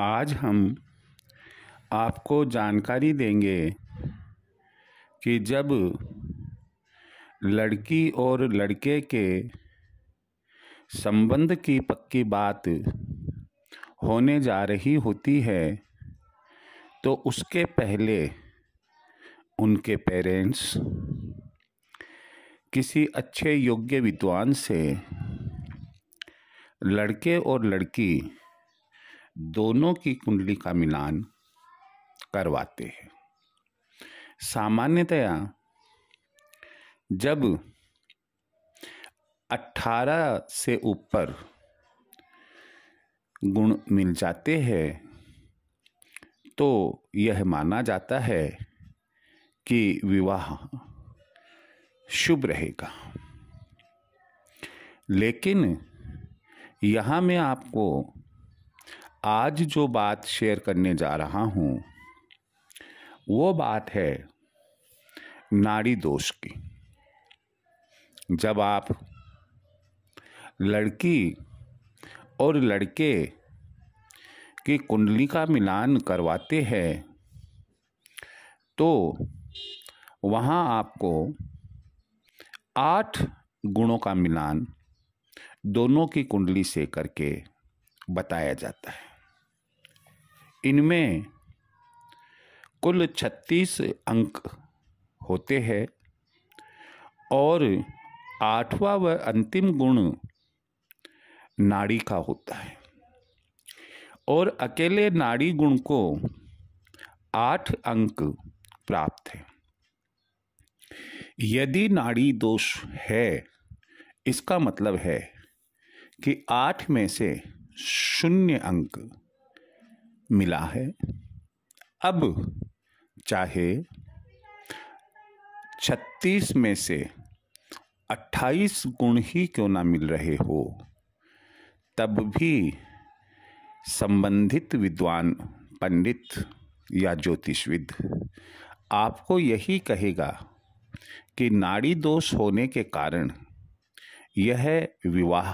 आज हम आपको जानकारी देंगे कि जब लड़की और लड़के के संबंध की पक्की बात होने जा रही होती है तो उसके पहले उनके पेरेंट्स किसी अच्छे योग्य विद्वान से लड़के और लड़की दोनों की कुंडली का मिलान करवाते हैं सामान्यतया जब 18 से ऊपर गुण मिल जाते हैं तो यह माना जाता है कि विवाह शुभ रहेगा लेकिन यहाँ मैं आपको आज जो बात शेयर करने जा रहा हूँ वो बात है नाड़ी दोष की जब आप लड़की और लड़के की कुंडली का मिलान करवाते हैं तो वहाँ आपको आठ गुणों का मिलान दोनों की कुंडली से करके बताया जाता है इनमें कुल छत्तीस अंक होते हैं और आठवा व अंतिम गुण नाड़ी का होता है और अकेले नाड़ी गुण को आठ अंक प्राप्त है यदि नाड़ी दोष है इसका मतलब है कि आठ में से शून्य अंक मिला है अब चाहे 36 में से 28 गुण ही क्यों ना मिल रहे हो तब भी संबंधित विद्वान पंडित या ज्योतिषविद आपको यही कहेगा कि नाड़ी दोष होने के कारण यह विवाह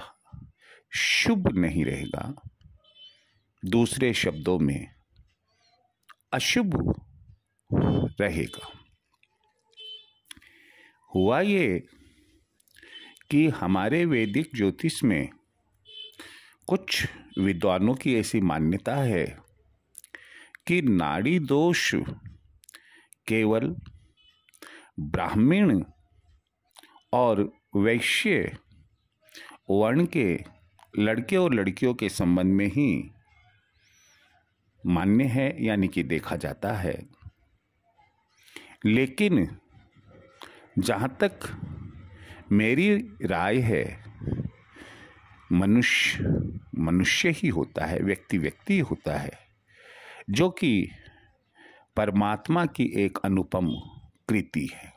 शुभ नहीं रहेगा दूसरे शब्दों में अशुभ रहेगा हुआ ये कि हमारे वैदिक ज्योतिष में कुछ विद्वानों की ऐसी मान्यता है कि नाड़ी दोष केवल ब्राह्मीण और वैश्य वर्ण के लड़के और लड़कियों के संबंध में ही मान्य है यानी कि देखा जाता है लेकिन जहाँ तक मेरी राय है मनुष्य मनुष्य ही होता है व्यक्ति व्यक्ति होता है जो कि परमात्मा की एक अनुपम कृति है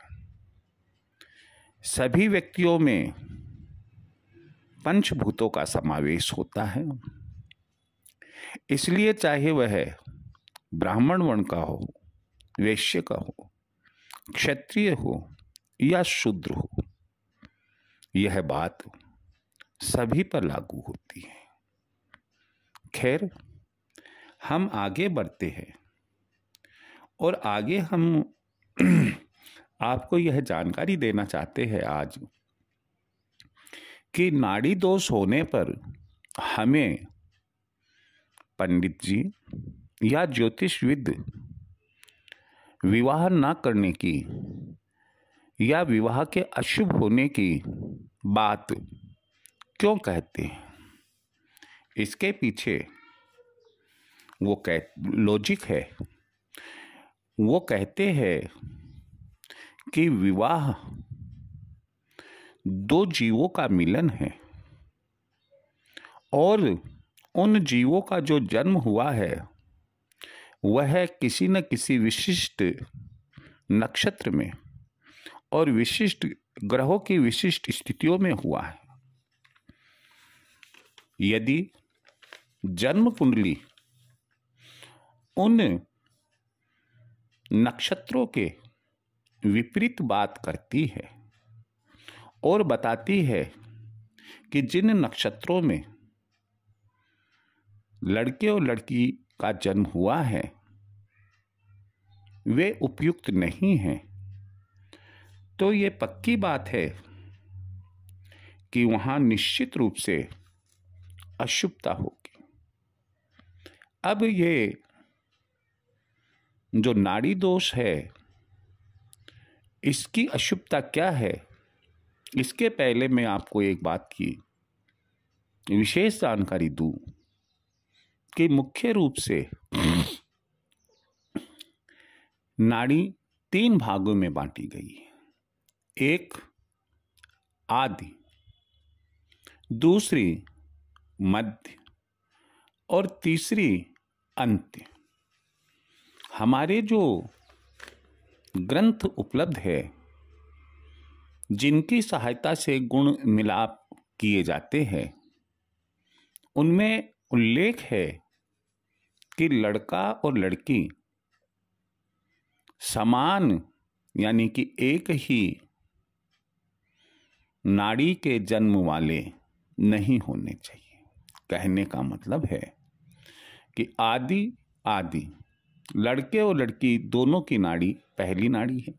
सभी व्यक्तियों में पंचभूतों का समावेश होता है इसलिए चाहे वह ब्राह्मण वर्ण का हो वैश्य का हो क्षत्रिय हो या शूद्र हो यह बात सभी पर लागू होती है खैर हम आगे बढ़ते हैं और आगे हम आपको यह जानकारी देना चाहते हैं आज कि नाड़ी दोष होने पर हमें पंडित जी या ज्योतिषविद विवाह ना करने की या विवाह के अशुभ होने की बात क्यों कहते हैं इसके पीछे वो कह लॉजिक है वो कहते हैं कि विवाह दो जीवों का मिलन है और उन जीवों का जो जन्म हुआ है वह किसी न किसी विशिष्ट नक्षत्र में और विशिष्ट ग्रहों की विशिष्ट स्थितियों में हुआ है यदि जन्म कुंडली उन नक्षत्रों के विपरीत बात करती है और बताती है कि जिन नक्षत्रों में लड़के और लड़की का जन्म हुआ है वे उपयुक्त नहीं हैं तो ये पक्की बात है कि वहाँ निश्चित रूप से अशुभता होगी अब ये जो नाड़ी दोष है इसकी अशुभता क्या है इसके पहले मैं आपको एक बात की विशेष जानकारी दूँ के मुख्य रूप से नाड़ी तीन भागों में बांटी गई है एक आदि दूसरी मध्य और तीसरी अंत्य हमारे जो ग्रंथ उपलब्ध है जिनकी सहायता से गुण मिलाप किए जाते हैं उनमें उल्लेख है कि लड़का और लड़की समान यानी कि एक ही नाड़ी के जन्म वाले नहीं होने चाहिए कहने का मतलब है कि आदि आदि लड़के और लड़की दोनों की नाड़ी पहली नाड़ी है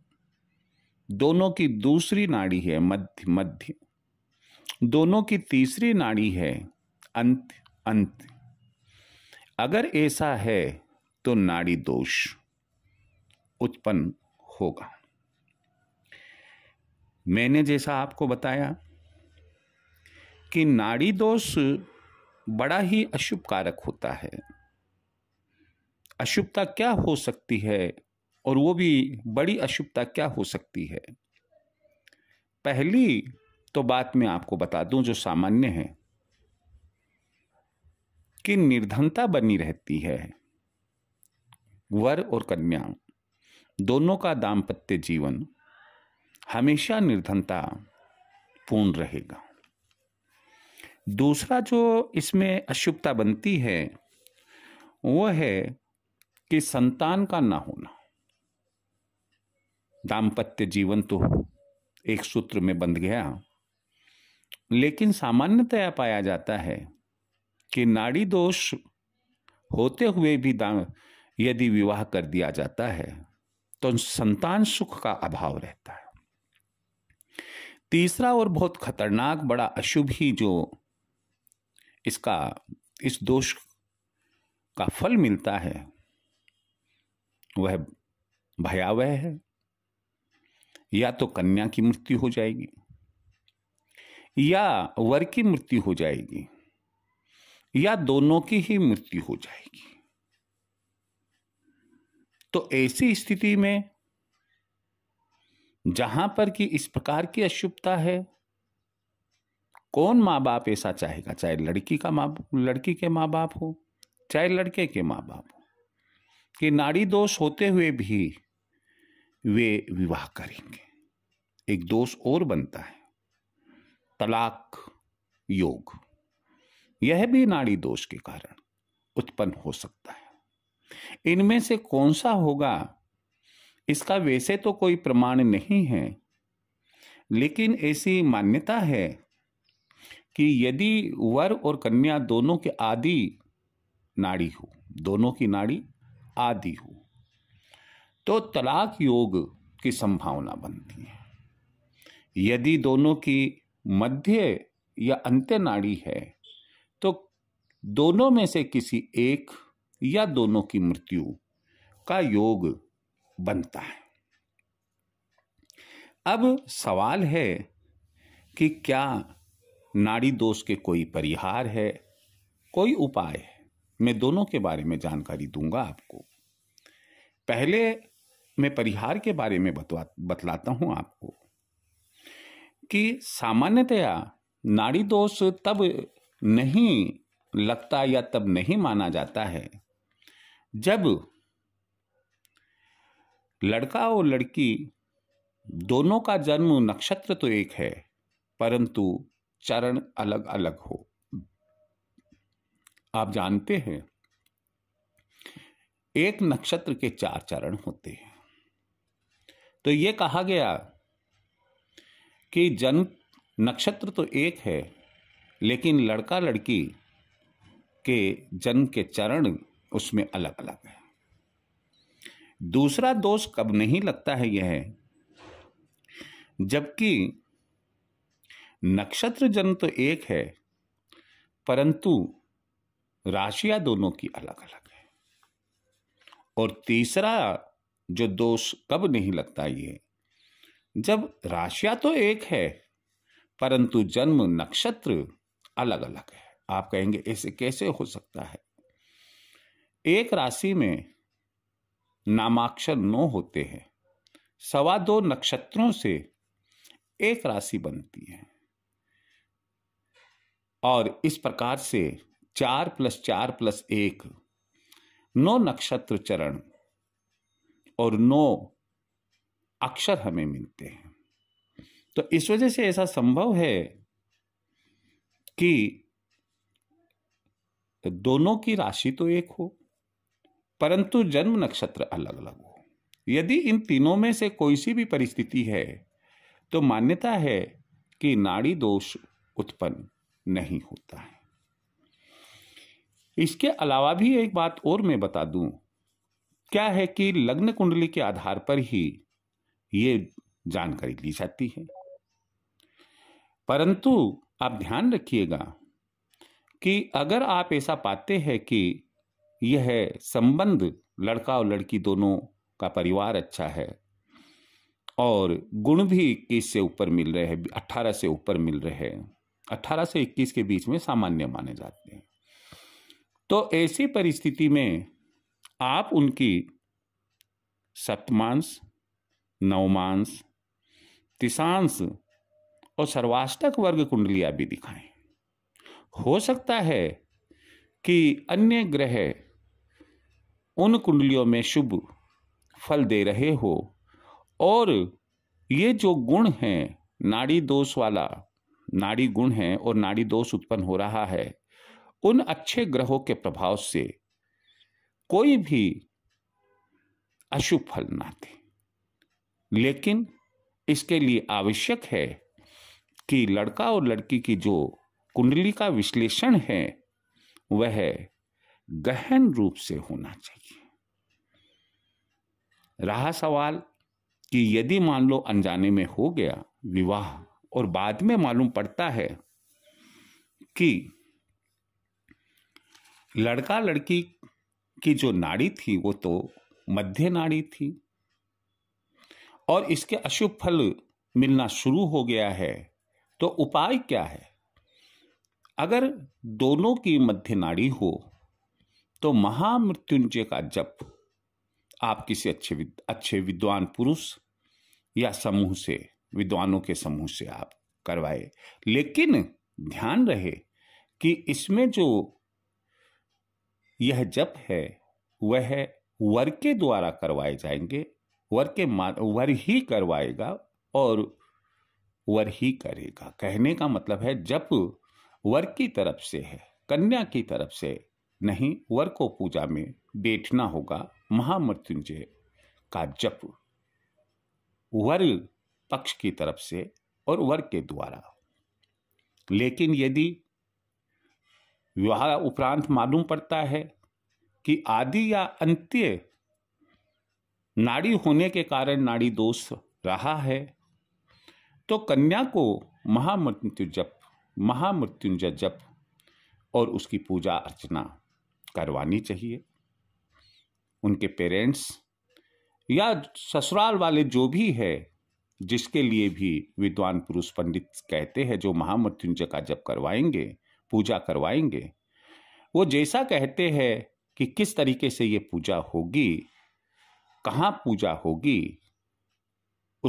दोनों की दूसरी नाड़ी है मध्य मध्य दोनों की तीसरी नाड़ी है अंत्य अंत अगर ऐसा है तो नाड़ी दोष उत्पन्न होगा मैंने जैसा आपको बताया कि नाड़ी दोष बड़ा ही अशुभ कारक होता है अशुभता क्या हो सकती है और वो भी बड़ी अशुभता क्या हो सकती है पहली तो बात मैं आपको बता दूं जो सामान्य है की निर्धनता बनी रहती है वर और कन्या दोनों का दाम्पत्य जीवन हमेशा निर्धनता पूर्ण रहेगा दूसरा जो इसमें अशुभता बनती है वो है कि संतान का ना होना दाम्पत्य जीवन तो एक सूत्र में बंध गया लेकिन सामान्यतया पाया जाता है कि नाड़ी दोष होते हुए भी यदि विवाह कर दिया जाता है तो संतान सुख का अभाव रहता है तीसरा और बहुत खतरनाक बड़ा अशुभ ही जो इसका इस दोष का फल मिलता है वह भयावह है या तो कन्या की मृत्यु हो जाएगी या वर की मृत्यु हो जाएगी या दोनों की ही मृत्यु हो जाएगी तो ऐसी स्थिति में जहां पर कि इस प्रकार की अशुभता है कौन माँ बाप ऐसा चाहेगा चाहे लड़की का माँ लड़की के माँ बाप हो चाहे लड़के के माँ बाप हो कि नाड़ी दोष होते हुए भी वे विवाह करेंगे एक दोष और बनता है तलाक योग यह भी नाड़ी दोष के कारण उत्पन्न हो सकता है इनमें से कौन सा होगा इसका वैसे तो कोई प्रमाण नहीं है लेकिन ऐसी मान्यता है कि यदि वर और कन्या दोनों के आदि नाड़ी हो दोनों की नाड़ी आदि हो तो तलाक योग की संभावना बनती है यदि दोनों की मध्य या अंत्य नाड़ी है दोनों में से किसी एक या दोनों की मृत्यु का योग बनता है अब सवाल है कि क्या नाड़ी दोष के कोई परिहार है कोई उपाय है मैं दोनों के बारे में जानकारी दूंगा आपको पहले मैं परिहार के बारे में बतवा बतलाता हूं आपको कि सामान्यतया नाड़ी दोष तब नहीं लगता या तब नहीं माना जाता है जब लड़का और लड़की दोनों का जन्म नक्षत्र तो एक है परंतु चरण अलग अलग हो आप जानते हैं एक नक्षत्र के चार चरण होते हैं तो यह कहा गया कि जन्म नक्षत्र तो एक है लेकिन लड़का लड़की के जन्म के चरण उसमें अलग अलग है दूसरा दोष कब नहीं लगता है यह है जबकि नक्षत्र जन्म तो एक है परंतु राशियां दोनों की अलग अलग है और तीसरा जो दोष कब नहीं लगता ये जब राशियां तो एक है परंतु जन्म नक्षत्र अलग अलग है आप कहेंगे ऐसे कैसे हो सकता है एक राशि में नामाक्षर नौ होते हैं सवा दो नक्षत्रों से एक राशि बनती है और इस प्रकार से चार प्लस चार प्लस एक नौ नक्षत्र चरण और नौ अक्षर हमें मिलते हैं तो इस वजह से ऐसा संभव है कि दोनों की राशि तो एक हो परंतु जन्म नक्षत्र अलग अलग हो यदि इन तीनों में से कोई सी भी परिस्थिति है तो मान्यता है कि नाड़ी दोष उत्पन्न नहीं होता है इसके अलावा भी एक बात और मैं बता दूं क्या है कि लग्न कुंडली के आधार पर ही ये जानकारी ली जाती है परंतु आप ध्यान रखिएगा कि अगर आप ऐसा पाते हैं कि यह संबंध लड़का और लड़की दोनों का परिवार अच्छा है और गुण भी इक्कीस से ऊपर मिल रहे हैं अट्ठारह से ऊपर मिल रहे हैं अट्ठारह से इक्कीस के बीच में सामान्य माने जाते हैं तो ऐसी परिस्थिति में आप उनकी सप्तमांश नवमांश तिशांश और सर्वाष्टक वर्ग कुंडलियां भी दिखाएं हो सकता है कि अन्य ग्रह उन कुंडलियों में शुभ फल दे रहे हो और ये जो गुण है नाड़ी दोष वाला नाड़ी गुण है और नाड़ी दोष उत्पन्न हो रहा है उन अच्छे ग्रहों के प्रभाव से कोई भी अशुभ फल ना दे लेकिन इसके लिए आवश्यक है कि लड़का और लड़की की जो कुंडली का विश्लेषण है वह गहन रूप से होना चाहिए रहा सवाल कि यदि मान लो अनजाने में हो गया विवाह और बाद में मालूम पड़ता है कि लड़का लड़की की जो नाड़ी थी वो तो मध्य नाड़ी थी और इसके अशुभ फल मिलना शुरू हो गया है तो उपाय क्या है अगर दोनों की मध्य नाड़ी हो तो महामृत्युंजय का जप आप किसी अच्छे विद, अच्छे विद्वान पुरुष या समूह से विद्वानों के समूह से आप करवाए लेकिन ध्यान रहे कि इसमें जो यह जप है वह वर के द्वारा करवाए जाएंगे वर के मान वर ही करवाएगा और वर ही करेगा कहने का मतलब है जप वर की तरफ से है कन्या की तरफ से नहीं वर को पूजा में बैठना होगा महामृत्युंजय का जप वर पक्ष की तरफ से और वर के द्वारा लेकिन यदि विवाह उपरांत मालूम पड़ता है कि आदि या अंत्य नाड़ी होने के कारण नाड़ी दोष रहा है तो कन्या को महामृत्यु जप महामृत्युंजय जप और उसकी पूजा अर्चना करवानी चाहिए उनके पेरेंट्स या ससुराल वाले जो भी है जिसके लिए भी विद्वान पुरुष पंडित कहते हैं जो महामृत्युंजय का जप करवाएंगे पूजा करवाएंगे वो जैसा कहते हैं कि किस तरीके से ये पूजा होगी कहाँ पूजा होगी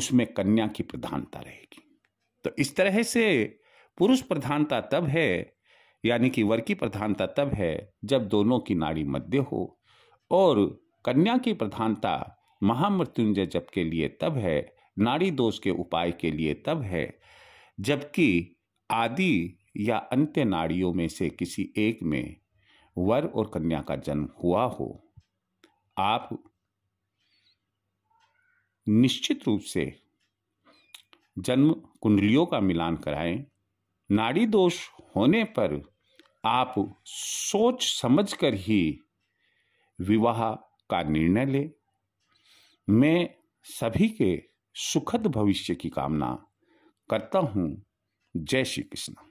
उसमें कन्या की प्रधानता रहेगी तो इस तरह से पुरुष प्रधानता तब है यानी कि वर की प्रधानता तब है जब दोनों की नाड़ी मध्य हो और कन्या की प्रधानता महामृत्युंजय जप के लिए तब है नाड़ी दोष के उपाय के लिए तब है जबकि आदि या अंत्य नाड़ियों में से किसी एक में वर और कन्या का जन्म हुआ हो आप निश्चित रूप से जन्म कुंडलियों का मिलान कराएं नाड़ी दोष होने पर आप सोच समझकर ही विवाह का निर्णय लें मैं सभी के सुखद भविष्य की कामना करता हूँ जय श्री कृष्ण